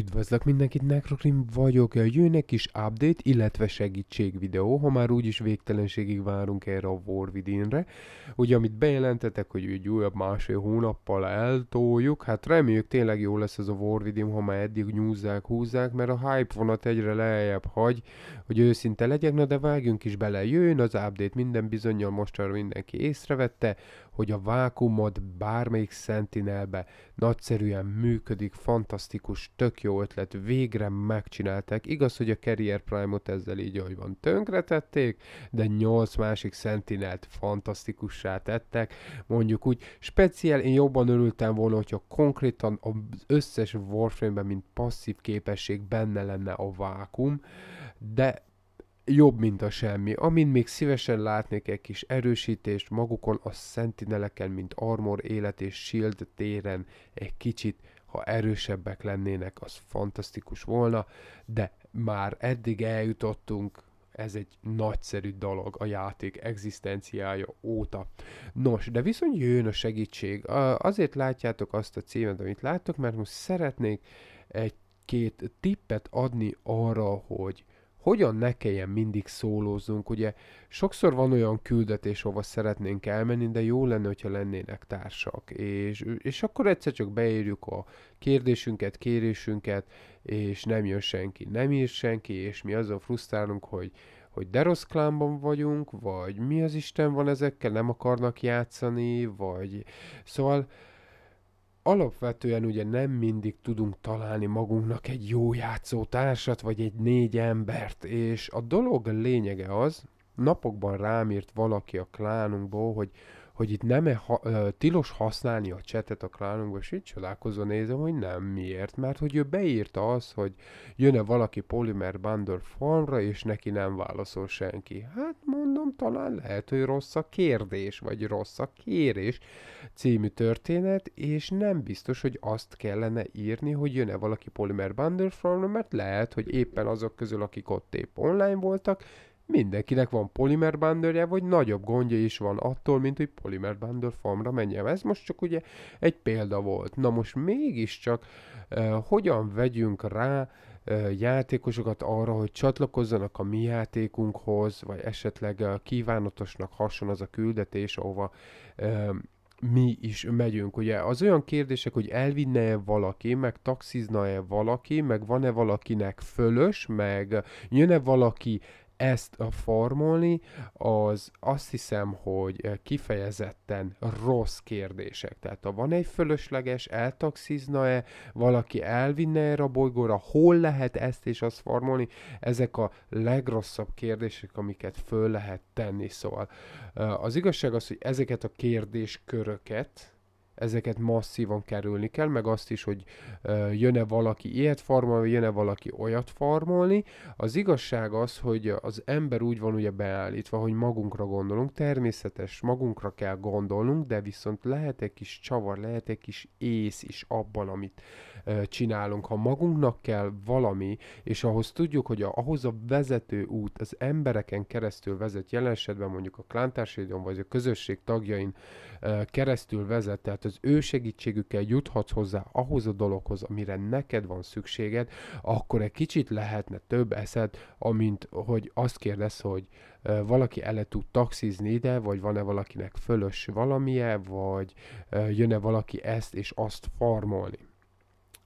Üdvözlök mindenkit, Necrokrim vagyok, jön egy kis update, illetve segítség videó, ha már úgyis végtelenségig várunk erre a War Within-re. Ugye amit bejelentetek, hogy egy újabb másfél hónappal eltoljuk, hát reméljük tényleg jó lesz ez a War Within, ha már eddig nyúzzák, húzzák, mert a hype vonat egyre lejjebb hagy, hogy őszinte legyek, na de vágjunk is bele, jön az update, minden bizonyal mostanra mindenki észrevette, hogy a vákumod bármelyik Sentinelbe nagyszerűen működik, fantasztikus, tök jó ötlet, végre megcsinálták. Igaz, hogy a Carrier Prime-ot ezzel így, ahogy van, tönkretették, de 8 másik szentinelt fantasztikussá tettek, mondjuk úgy. Speciál én jobban örültem volna, hogyha konkrétan az összes Warframe-ben, mint passzív képesség benne lenne a vákum, de jobb, mint a semmi. Amin még szívesen látnék egy kis erősítést magukon a szentineleken, mint Armor élet és Shield téren egy kicsit, ha erősebbek lennének, az fantasztikus volna, de már eddig eljutottunk, ez egy nagyszerű dolog a játék egzisztenciája óta. Nos, de viszont jön a segítség. Azért látjátok azt a címet, amit láttok, mert most szeretnék egy két tippet adni arra, hogy hogyan ne kelljen mindig szólóznunk. Ugye sokszor van olyan küldetés, ahova szeretnénk elmenni, de jó lenne, hogyha lennének társak. És, és akkor egyszer csak beírjuk a kérdésünket, kérésünket, és nem jön senki, nem ír senki, és mi azon frusztrálunk, hogy hogy de rossz klánban vagyunk, vagy mi az Isten van ezekkel, nem akarnak játszani, vagy... Szóval alapvetően ugye nem mindig tudunk találni magunknak egy jó játszótársat, vagy egy négy embert, és a dolog lényege az, napokban rám írt valaki a klánunkból, hogy hogy itt nem -e ha, ö, tilos használni a csetet a klánunkba, és így csodálkozva nézem, hogy nem. Miért? Mert hogy ő beírta az, hogy jön-e valaki Polymer Bundle formra, és neki nem válaszol senki. Hát mondom, talán lehet, hogy rossz a kérdés, vagy rossz a kérés című történet, és nem biztos, hogy azt kellene írni, hogy jön-e valaki Polymer Bundle formra, mert lehet, hogy éppen azok közül, akik ott épp online voltak, Mindenkinek van polimer bundle vagy nagyobb gondja is van attól, mint hogy polimer bundle farmra menjem. Ez most csak ugye egy példa volt. Na most mégiscsak uh, hogyan vegyünk rá uh, játékosokat arra, hogy csatlakozzanak a mi játékunkhoz, vagy esetleg uh, kívánatosnak hason az a küldetés, ahova uh, mi is megyünk. Ugye az olyan kérdések, hogy elvinne-e valaki, meg taxizna-e valaki, meg van-e valakinek fölös, meg jön-e valaki ezt formolni, az azt hiszem, hogy eh, kifejezetten rossz kérdések. Tehát ha van egy fölösleges, eltaxizna-e, valaki elvinne erre a bolygóra, hol lehet ezt és azt formolni? ezek a legrosszabb kérdések, amiket föl lehet tenni. Szóval eh, az igazság az, hogy ezeket a kérdésköröket, ezeket masszívan kerülni kell, meg azt is, hogy jön-e valaki ilyet farmolni, jön-e valaki olyat farmolni. Az igazság az, hogy az ember úgy van ugye beállítva, hogy magunkra gondolunk, természetes, magunkra kell gondolnunk, de viszont lehet egy kis csavar, lehet egy kis ész is abban, amit csinálunk. Ha magunknak kell valami, és ahhoz tudjuk, hogy a, ahhoz a vezető út az embereken keresztül vezet, jelen esetben mondjuk a klántársadalom vagy a közösség tagjain keresztül vezet, tehát az ő segítségükkel juthatsz hozzá ahhoz a dologhoz, amire neked van szükséged, akkor egy kicsit lehetne több eszed, amint hogy azt kérdez, hogy valaki ele tud taxizni ide, vagy van-e valakinek fölös valamie, vagy jön-e valaki ezt és azt farmolni.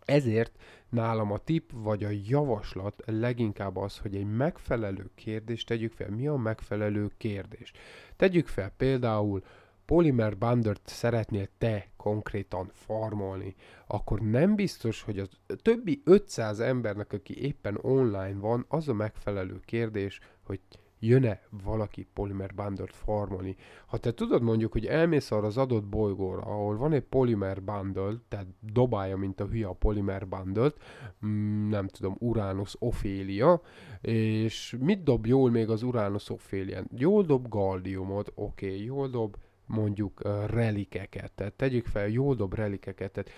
Ezért nálam a tip vagy a javaslat leginkább az, hogy egy megfelelő kérdést tegyük fel. Mi a megfelelő kérdés? Tegyük fel például, polymer bundert szeretnél te konkrétan farmolni, akkor nem biztos, hogy a többi 500 embernek, aki éppen online van, az a megfelelő kérdés, hogy jön-e valaki polimer bundert farmolni. Ha te tudod mondjuk, hogy elmész arra az adott bolygóra, ahol van egy polimer bundle, tehát dobálja, mint a hülye a polimer bundle mm, nem tudom, Uranus Ophelia, és mit dob jól még az Uranus Ophelia? Jól dob galdiumot, oké, okay, jól dob mondjuk relikeket, tehát tegyük fel, jó dob relikeket, tehát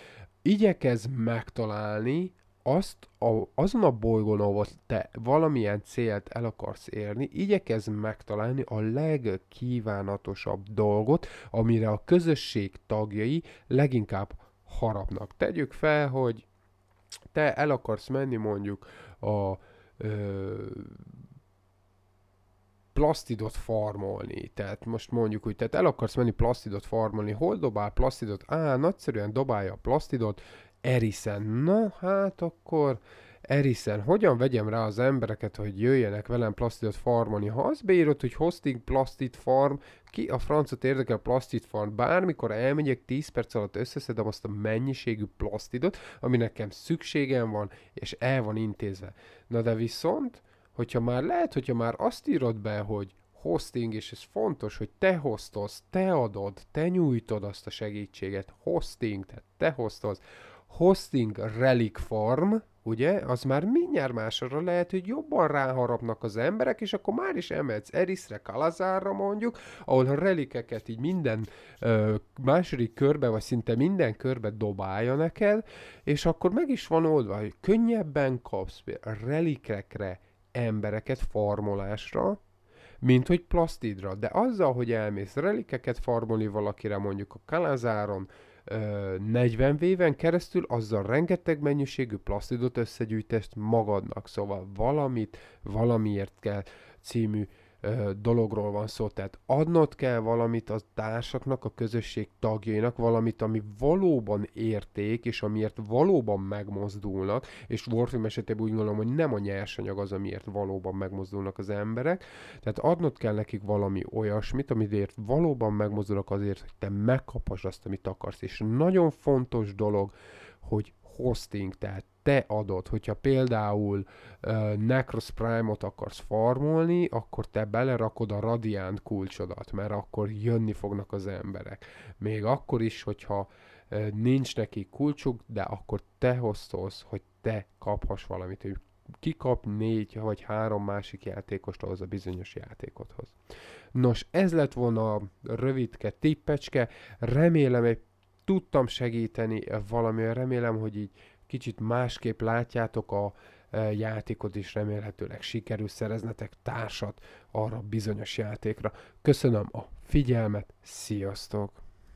igyekez megtalálni azt a, azon a bolygón, ahol te valamilyen célt el akarsz érni, igyekez megtalálni a legkívánatosabb dolgot, amire a közösség tagjai leginkább harapnak. Tegyük fel, hogy te el akarsz menni mondjuk a ö, plastidot farmolni, tehát most mondjuk hogy tehát el akarsz menni plastidot farmolni, hol dobál plastidot? Á, nagyszerűen dobálja a plastidot, Erisen. Na, hát akkor Erisen, hogyan vegyem rá az embereket, hogy jöjjenek velem Plastidot farmolni? Ha azt beírod, hogy hosting plastid farm, ki a francot érdekel plastid farm? Bármikor elmegyek 10 perc alatt összeszedem azt a mennyiségű plastidot, ami nekem szükségem van, és el van intézve. Na de viszont hogyha már lehet, hogyha már azt írod be, hogy hosting, és ez fontos, hogy te hostolsz, te adod, te nyújtod azt a segítséget, hosting, tehát te hostolsz, hosting relic form, ugye, az már mindjárt másra lehet, hogy jobban ráharapnak az emberek, és akkor már is emelsz Eriszre, Kalazárra mondjuk, ahol a relikeket így minden ö, második körbe, vagy szinte minden körbe dobálja neked, és akkor meg is van oldva, hogy könnyebben kapsz relikekre, embereket farmolásra, mint hogy plastidra. De azzal, hogy elmész relikeket farmolni valakire, mondjuk a Kalázáron, 40 éven keresztül azzal rengeteg mennyiségű plastidot összegyűjtest magadnak, szóval valamit valamiért kell című ö, dologról van szó, tehát adnod kell valamit a társaknak, a közösség tagjainak, valamit, ami valóban érték, és amiért valóban megmozdulnak, és Warframe esetében úgy gondolom, hogy nem a nyersanyag az, amiért valóban megmozdulnak az emberek, tehát adnod kell nekik valami olyasmit, amiért valóban megmozdulnak azért, hogy te megkapasd azt, amit akarsz, és nagyon fontos dolog, hogy hosting, tehát te adod, hogyha például uh, Necros Prime-ot akarsz farmolni, akkor te belerakod a Radiant kulcsodat, mert akkor jönni fognak az emberek. Még akkor is, hogyha uh, nincs neki kulcsuk, de akkor te hoztolsz, hogy te kaphass valamit, hogy kikap négy vagy három másik játékost ahhoz a bizonyos játékothoz. Nos, ez lett volna a rövidke tippecske, remélem egy tudtam segíteni valamivel. Remélem, hogy így kicsit másképp látjátok a e, játékot, és remélhetőleg sikerül szereznetek társat arra bizonyos játékra. Köszönöm a figyelmet, sziasztok!